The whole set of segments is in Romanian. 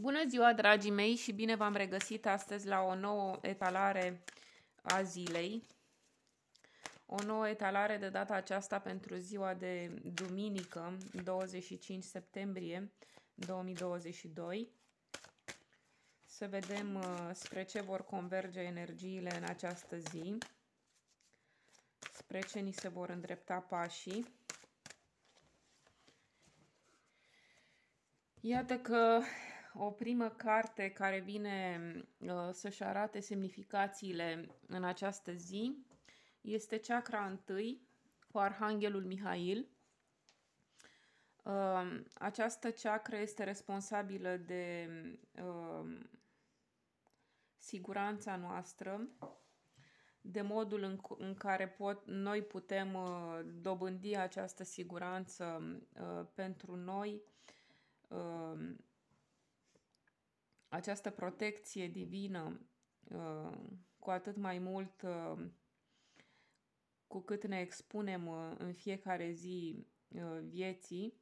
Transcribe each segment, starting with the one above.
Bună ziua, dragii mei, și bine v-am regăsit astăzi la o nouă etalare a zilei. O nouă etalare de data aceasta pentru ziua de duminică, 25 septembrie 2022. Să vedem uh, spre ce vor converge energiile în această zi, spre ce ni se vor îndrepta pașii. Iată că o primă carte care vine uh, să-și arate semnificațiile în această zi este Chakra întâi cu Arhanghelul Mihail. Uh, această chakra este responsabilă de uh, siguranța noastră, de modul în, în care pot, noi putem uh, dobândi această siguranță uh, pentru noi, uh, această protecție divină uh, cu atât mai mult uh, cu cât ne expunem uh, în fiecare zi vieții,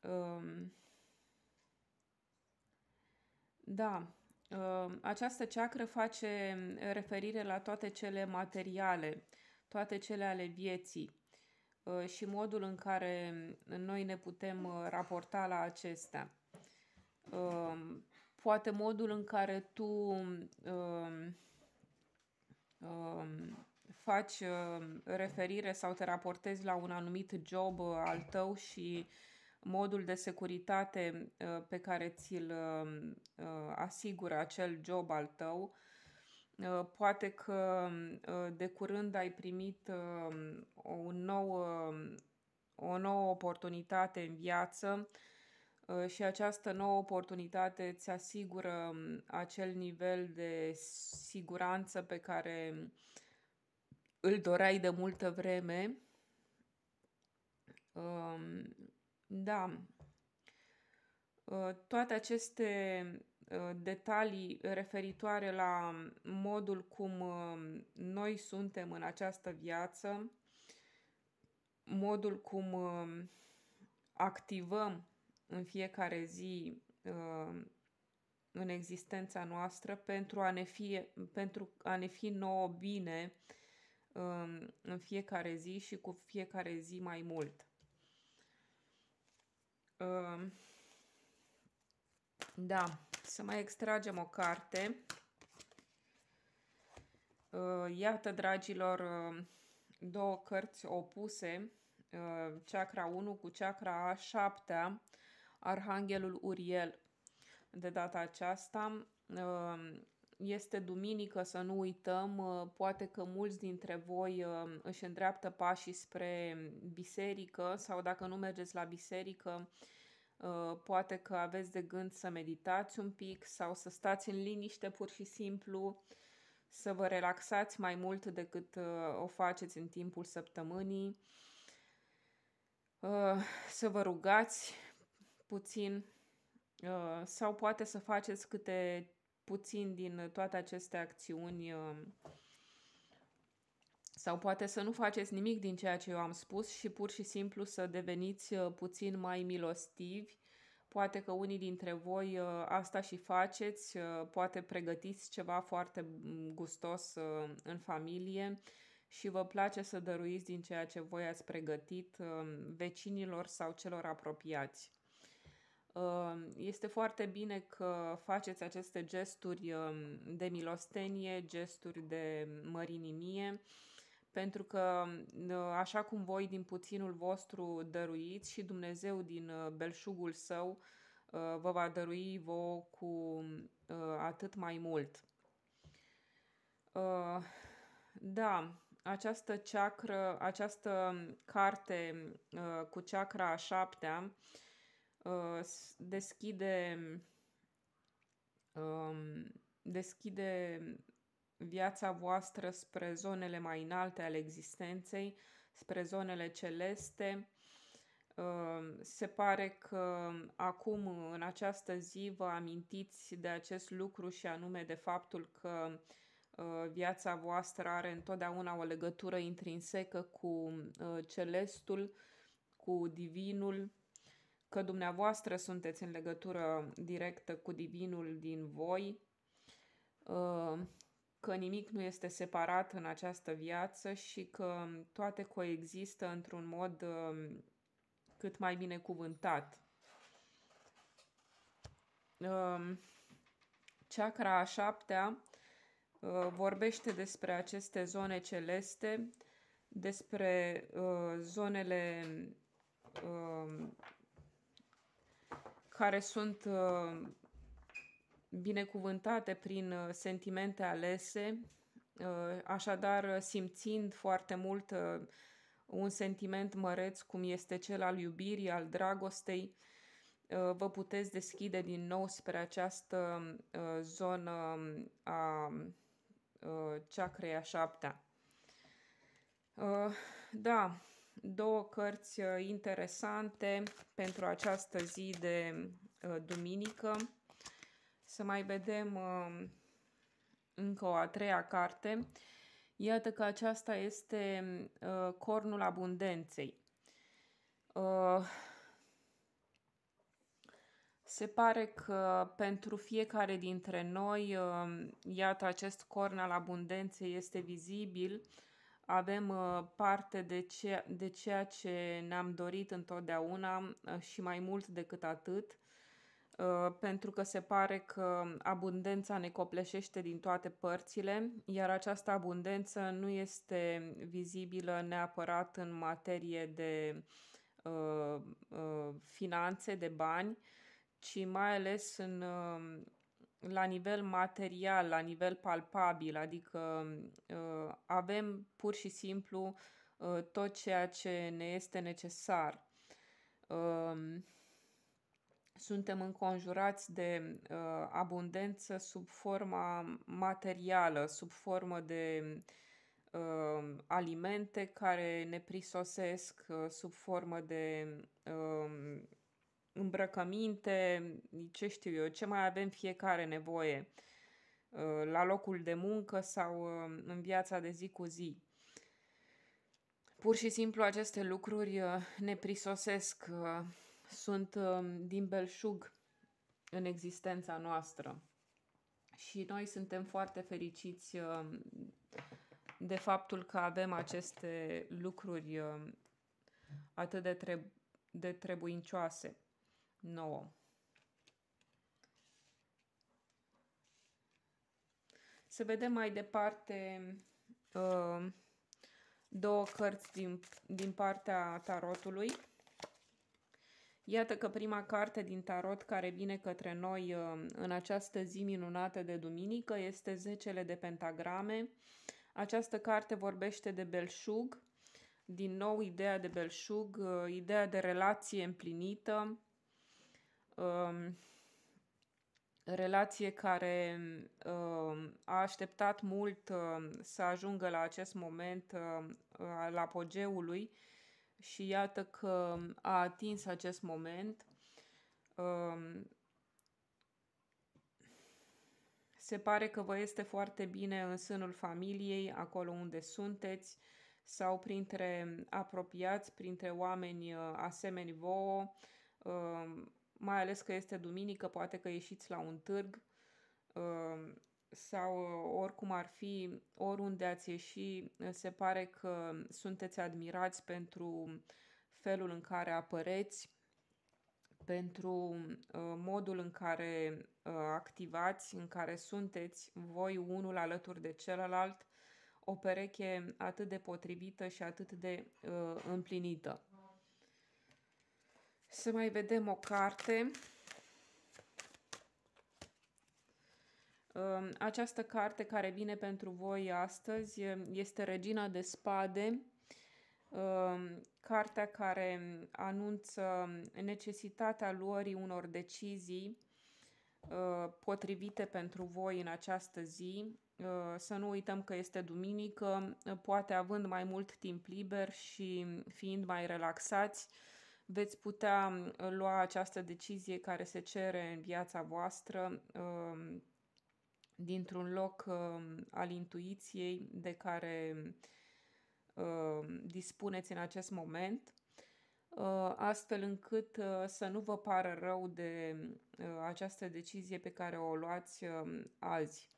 um, da, această ceacră face referire la toate cele materiale, toate cele ale vieții și modul în care noi ne putem raporta la acestea. Um, poate modul în care tu um, um, faci referire sau te raportezi la un anumit job uh, al tău și modul de securitate uh, pe care ți-l uh, asigură acel job al tău. Poate că de curând ai primit o nouă, o nouă oportunitate în viață Uh, și această nouă oportunitate îți asigură um, acel nivel de siguranță pe care um, îl doreai de multă vreme. Um, da. Uh, toate aceste uh, detalii referitoare la modul cum noi suntem în această viață, modul cum activăm în fiecare zi uh, în existența noastră pentru a ne fi, pentru a ne fi nouă bine um, în fiecare zi și cu fiecare zi mai mult. Um, da, să mai extragem o carte. Uh, iată, dragilor, uh, două cărți opuse, chakra 1 cu chakra a 7 Arhanghelul Uriel. De data aceasta um, este duminică, să nu uităm, uh, poate că mulți dintre voi um, își îndreaptă pașii spre biserică sau dacă nu mergeți la biserică, uh, poate că aveți de gând să meditați un pic sau să stați în liniște pur și simplu, să vă relaxați mai mult decât uh, o faceți în timpul săptămânii, să vă rugați puțin uh, sau poate să faceți câte puțin din toate aceste acțiuni uh, sau poate să nu faceți nimic din ceea ce eu am spus și pur și simplu să deveniți uh, puțin mai milostivi. Poate că unii dintre voi asta și faceți, poate pregătiți ceva foarte mm, gustos în familie și vă place să dăruiți din ceea ce voi ați pregătit vecinilor sau celor apropiați. Ehm, este foarte bine că faceți aceste gesturi ehm, de milostenie, gesturi de mărinimie, pentru că ehm, așa cum voi din puținul vostru dăruiți și Dumnezeu din belșugul său vă va dărui vă cu atât mai mult. Da, această ceacră, această carte cu ceacra a șaptea, Uh, deschide um, deschide viața voastră spre zonele mai înalte ale existenței, spre zonele celeste. Um, se pare că acum, în această zi, vă amintiți de acest lucru și anume de faptul că uh, viața voastră are întotdeauna o legătură intrinsecă cu uh, celestul, cu divinul, că dumneavoastră sunteți în legătură directă cu Divinul din voi, uh, că nimic nu este separat în această viață și că toate coexistă într-un mod uh, cât mai bine cuvântat. Uh, chakra a șaptea vorbește despre aceste zone celeste, despre zonele care sunt uh, binecuvântate prin uh, sentimente alese, uh, așadar simțind foarte mult un sentiment măreț cum este cel al iubirii, al dragostei, vă puteți deschide din nou spre această zonă a ceacrei a șaptea. Da, două cărți uh, interesante pentru această zi de uh, duminică. Să mai vedem um, încă o a treia carte. Iată că aceasta este uh, Cornul Abundenței. Se pare că pentru fiecare dintre noi, um, iată, acest corn al abundenței este vizibil avem uh, parte de, ce, de ceea ce ne-am dorit întotdeauna uh, și mai mult decât atât, uh, pentru că se pare că abundența ne copleșește din toate părțile, iar această abundență nu este vizibilă neapărat în materie de uh, uh, finanțe, de bani, ci mai ales în uh, la nivel material, la nivel palpabil, adică uh, avem pur și simplu uh, tot ceea ce ne este necesar. Um, suntem înconjurați de uh, abundență sub forma materială, sub formă de alimente care ne prisosesc sub formă de um, îmbrăcăminte, ce știu eu, ce mai avem fiecare nevoie uh, la locul de muncă sau uh, în viața de zi cu zi. Pur și simplu aceste lucruri uh, ne prisosesc, sunt um, din belșug în existența noastră. Și noi suntem foarte fericiți de faptul că avem aceste lucruri atât de, treb- de trebuincioase. 9. Să vedem mai departe uh, două cărți din, din partea tarotului. Iată că prima carte din tarot care vine către noi uh, în această zi minunată de duminică este Zecele de Pentagrame. Această carte vorbește de belșug, din nou ideea de belșug, uh, ideea de relație împlinită, um, relație care um, a așteptat mult um, să ajungă la acest moment um, al apogeului și iată că um, a atins acest moment. Um, se pare că vă este foarte bine în sânul familiei, acolo unde sunteți, sau printre apropiați, printre oameni uh, asemeni vouă, um, mai ales că este duminică, poate că ieșiți la un târg um, sau uh, oricum ar fi, oriunde ați ieși, uh, se pare că sunteți admirați pentru felul în care apăreți, pentru uh, modul în care activați, în care sunteți voi unul alături de celălalt, o pereche atât de potrivită și atât de împlinită. Să mai vedem o carte. Um, această carte care vine pentru voi astăzi um, este Regina de Spade, um, cartea care anunță necesitatea luării unor decizii uh, potrivite pentru voi în această zi. Uh, să nu uităm că este duminică, uh, poate având mai mult timp liber și fiind mai relaxați, veți putea uh, lua această decizie care se cere în viața voastră um, dintr-un loc um, al intuiției de care um, dispuneți în acest moment, uh, astfel încât uh, să nu vă pară rău de această decizie pe care o luați azi.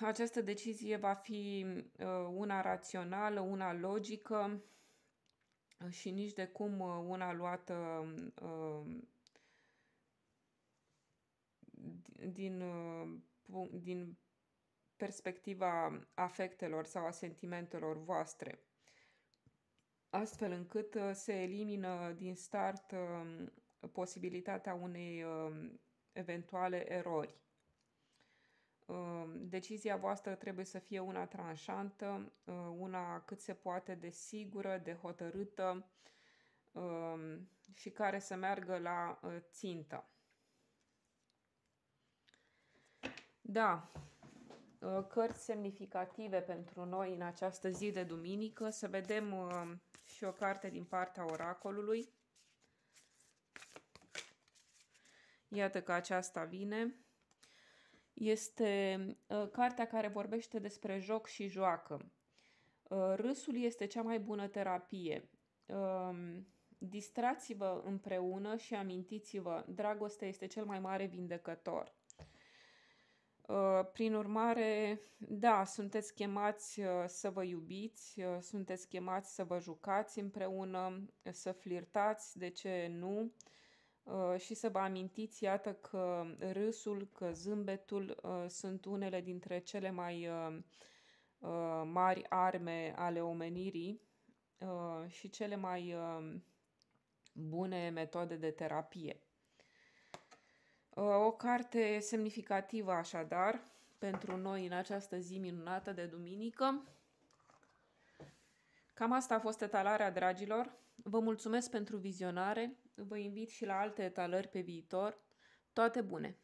Această decizie va fi una rațională, una logică, Ă, și nici de cum ă, una luată ă, din, din perspectiva afectelor sau a sentimentelor voastre, astfel încât se elimină din start posibilitatea unei eventuale erori decizia voastră trebuie să fie una tranșantă, uh, una cât se poate de sigură, de hotărâtă um, și care să meargă la uh, țintă. Da, uh, cărți semnificative pentru noi în această zi de duminică. Să vedem și o carte din partea oracolului. Iată că aceasta vine este uh, cartea care vorbește despre joc și joacă. Uh, râsul este cea mai bună terapie. Um, distrați-vă împreună și amintiți-vă, dragostea este cel mai mare vindecător. Uh, prin urmare, da, sunteți chemați să vă iubiți, sunteți chemați să vă jucați împreună, să flirtați, de ce nu, Uh, și să vă amintiți, iată, că râsul, că zâmbetul uh, sunt unele dintre cele mai uh, mari arme ale omenirii și cele mai bune metode de terapie. O carte semnificativă, așadar, pentru noi în această zi minunată de duminică. Cam asta a fost etalarea, dragilor. Vă mulțumesc pentru vizionare. Vă invit și la alte etalări pe viitor. Toate bune!